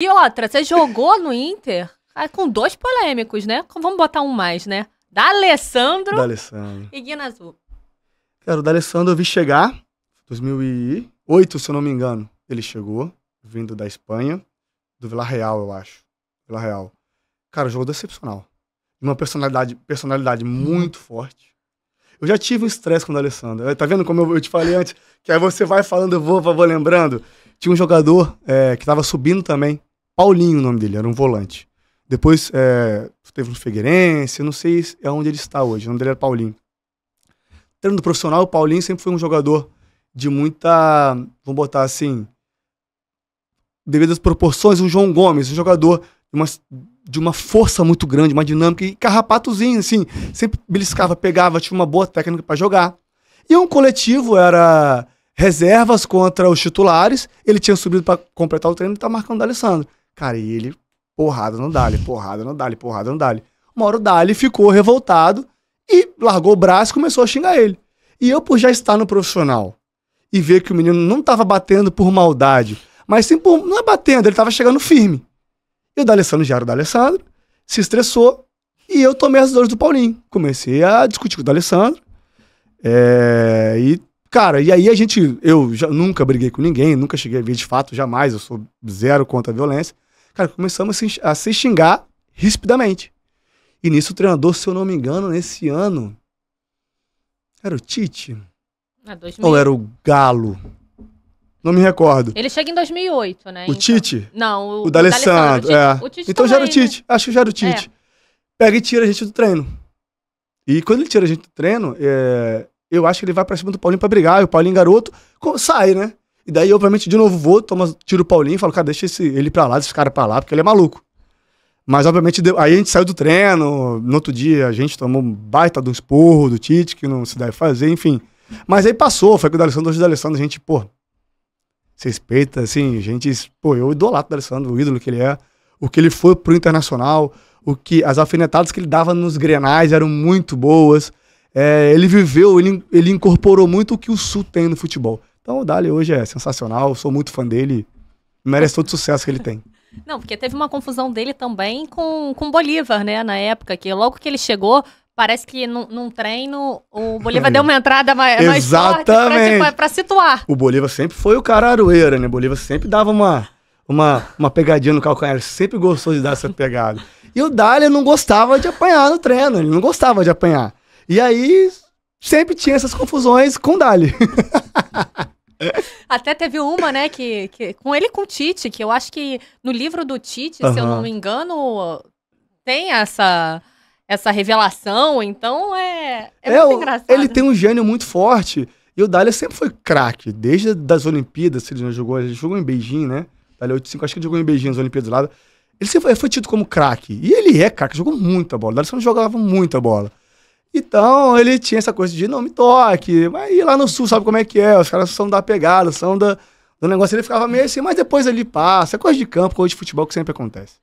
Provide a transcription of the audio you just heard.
E outra, você jogou no Inter ah, com dois polêmicos, né? Vamos botar um mais, né? Da Alessandro, da Alessandro. e Guina Azul. Cara, o da Alessandro eu vi chegar, 2008, se eu não me engano. Ele chegou, vindo da Espanha, do Vila Real, eu acho. Vila Real. Cara, jogo é decepcional. Uma personalidade, personalidade muito forte. Eu já tive um estresse com o Alessandro. Tá vendo como eu, eu, te falei antes? Que aí você vai falando, eu vou, vou lembrando. Tinha um jogador é, que tava subindo também. Paulinho o nome dele, era um volante. Depois é, teve no Figueirense, não sei é onde ele está hoje, o nome dele era Paulinho. Treino profissional, o Paulinho sempre foi um jogador de muita, vamos botar assim, devido às proporções, o João Gomes, um jogador de uma, de uma força muito grande, uma dinâmica, e carrapatozinho, assim, sempre beliscava, pegava, tinha uma boa técnica para jogar. E um coletivo era reservas contra os titulares, ele tinha subido para completar o treino e tá marcando o Alessandro. Cara, e ele, porrada no Dali, porrada no Dali, porrada no Dali. Uma hora o Dali ficou revoltado e largou o braço e começou a xingar ele. E eu, por já estar no profissional e ver que o menino não estava batendo por maldade, mas sim por. Não é batendo, ele estava chegando firme. E o D'Alessandro já era o D'Alessandro, se estressou e eu tomei as dores do Paulinho. Comecei a discutir com o D'Alessandro. É, e, cara, e aí a gente. Eu já, nunca briguei com ninguém, nunca cheguei a ver de fato, jamais. Eu sou zero contra a violência. Cara, começamos a se xingar rispidamente. E nisso o treinador, se eu não me engano, nesse ano. Era o Tite? Ah, ou era o Galo? Não me recordo. Ele chega em 2008, né? O então... Tite? Não, o, o D'Alessandro. é. O Tite então também, já era o né? Tite. Né? Acho que já era o Tite. É. Pega e tira a gente do treino. E quando ele tira a gente do treino, é... eu acho que ele vai pra cima do Paulinho pra brigar. E o Paulinho, garoto, sai, né? E daí, obviamente, de novo vou, tomo, tiro o Paulinho e falo, cara, deixa esse, ele pra lá, esse cara pra lá, porque ele é maluco. Mas, obviamente, aí a gente saiu do treino, no outro dia a gente tomou um baita do esporro do Tite, que não se deve fazer, enfim. Mas aí passou, foi com o Alessandro hoje o Alessandro, a gente, pô, se respeita, assim, a gente, pô, eu idolatro o Alessandro, o ídolo que ele é, o que ele foi pro Internacional, o que as alfinetadas que ele dava nos grenais eram muito boas, é, ele viveu, ele, ele incorporou muito o que o Sul tem no futebol. Então o Dali hoje é sensacional, sou muito fã dele, merece todo o sucesso que ele tem. Não, porque teve uma confusão dele também com, com Bolívar, né, na época, que logo que ele chegou, parece que num, num treino o Bolívar é. deu uma entrada mais, Exatamente. mais forte pra, pra, situar. O Bolívar sempre foi o cara aroeira, né? O Bolívar sempre dava uma, uma, uma pegadinha no calcanhar, ele sempre gostou de dar essa pegada. E o Dali não gostava de apanhar no treino, ele não gostava de apanhar. E aí sempre tinha essas confusões com o Dali. Até teve uma, né, que, que com ele com o Tite, que eu acho que no livro do Tite, uhum. se eu não me engano, tem essa essa revelação, então é, é, é muito engraçado. Ele tem um gênio muito forte, e o Dália sempre foi craque, desde das Olimpíadas, ele jogou, ele jogou em Beijing, né? Dália 85, acho que ele jogou em Beijing nas Olimpíadas lá. Ele sempre foi, foi tido como craque, e ele é craque, jogou muita bola. O Dália sempre jogava muita bola. Então ele tinha essa coisa de não me toque. Mas e lá no sul, sabe como é que é? Os caras são da pegada, são da, do negócio. Ele ficava meio assim, mas depois ele passa. É coisa de campo, coisa de futebol que sempre acontece.